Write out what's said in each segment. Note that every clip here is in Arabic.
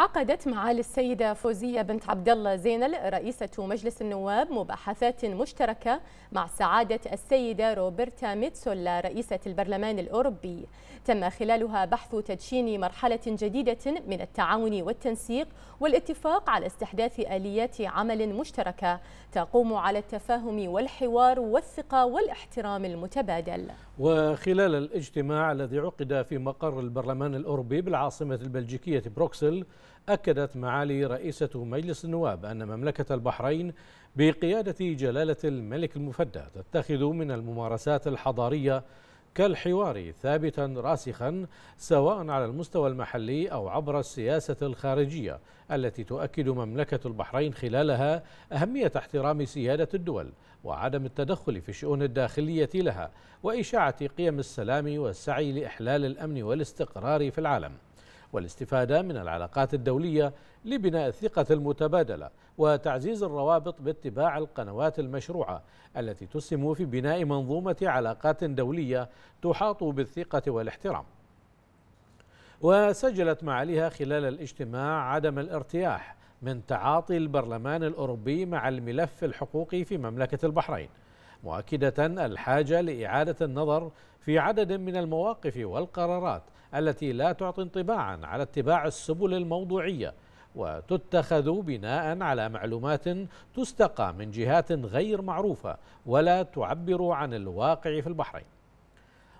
عقدت معالي السيدة فوزية بنت عبد الله زينل رئيسة مجلس النواب مباحثات مشتركة مع سعادة السيدة روبرتا ميتسولا رئيسة البرلمان الأوروبي تم خلالها بحث تدشين مرحلة جديدة من التعاون والتنسيق والاتفاق على استحداث آليات عمل مشتركة تقوم على التفاهم والحوار والثقة والاحترام المتبادل وخلال الاجتماع الذي عقد في مقر البرلمان الأوروبي بالعاصمة البلجيكية بروكسل أكدت معالي رئيسة مجلس النواب أن مملكة البحرين بقيادة جلالة الملك المفدى تتخذ من الممارسات الحضارية كالحوار ثابتا راسخا سواء على المستوى المحلي أو عبر السياسة الخارجية التي تؤكد مملكة البحرين خلالها أهمية احترام سيادة الدول وعدم التدخل في الشؤون الداخلية لها وإشاعة قيم السلام والسعي لإحلال الأمن والاستقرار في العالم والاستفادة من العلاقات الدولية لبناء الثقة المتبادلة وتعزيز الروابط باتباع القنوات المشروعة التي تسهم في بناء منظومة علاقات دولية تحاط بالثقة والاحترام وسجلت معاليها خلال الاجتماع عدم الارتياح من تعاطي البرلمان الأوروبي مع الملف الحقوقي في مملكة البحرين مؤكدة الحاجة لإعادة النظر في عدد من المواقف والقرارات التي لا تعطي انطباعا على اتباع السبل الموضوعية وتتخذ بناء على معلومات تستقى من جهات غير معروفة ولا تعبر عن الواقع في البحرين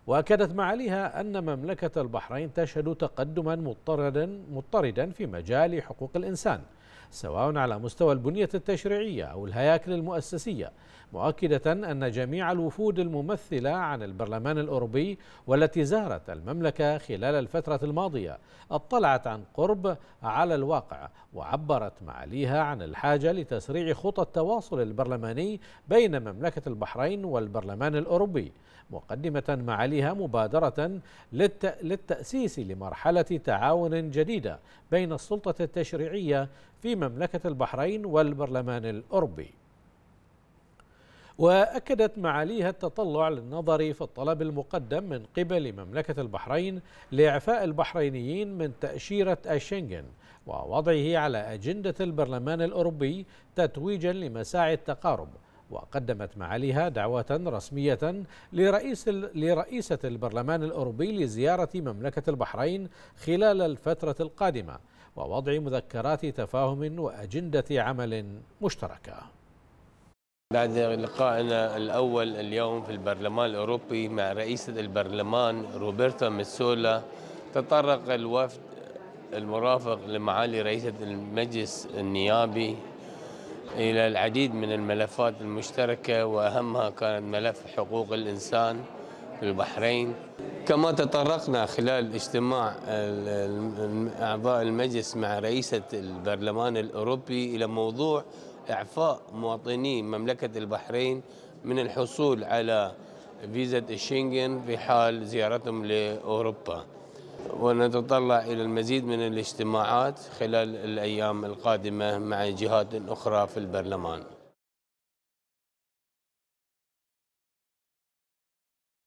واكدت معاليها ان مملكه البحرين تشهد تقدما مضطردا مضطردا في مجال حقوق الانسان سواء على مستوى البنية التشريعية أو الهياكل المؤسسية مؤكدة أن جميع الوفود الممثلة عن البرلمان الأوروبي والتي زارت المملكة خلال الفترة الماضية اطلعت عن قرب على الواقع وعبرت معاليها عن الحاجة لتسريع خطى التواصل البرلماني بين مملكة البحرين والبرلمان الأوروبي مقدمة معاليها مبادرة للتأسيس لمرحلة تعاون جديدة بين السلطة التشريعية في مملكة البحرين والبرلمان الأوروبي وأكدت معاليها التطلع للنظر في الطلب المقدم من قبل مملكة البحرين لإعفاء البحرينيين من تأشيرة الشنغن ووضعه على أجندة البرلمان الأوروبي تتويجا لمساعي التقارب وقدمت معاليها دعوة رسمية لرئيس لرئيسة البرلمان الأوروبي لزيارة مملكة البحرين خلال الفترة القادمة ووضع مذكرات تفاهم وأجندة عمل مشتركة بعد لقائنا الأول اليوم في البرلمان الأوروبي مع رئيسة البرلمان روبرتا ميسولا تطرق الوفد المرافق لمعالي رئيسة المجلس النيابي إلى العديد من الملفات المشتركة وأهمها كانت ملف حقوق الإنسان في البحرين كما تطرقنا خلال اجتماع أعضاء المجلس مع رئيسة البرلمان الأوروبي إلى موضوع إعفاء مواطني مملكة البحرين من الحصول على فيزا الشنغن في حال زيارتهم لأوروبا ونتطلع إلى المزيد من الاجتماعات خلال الأيام القادمة مع جهات أخرى في البرلمان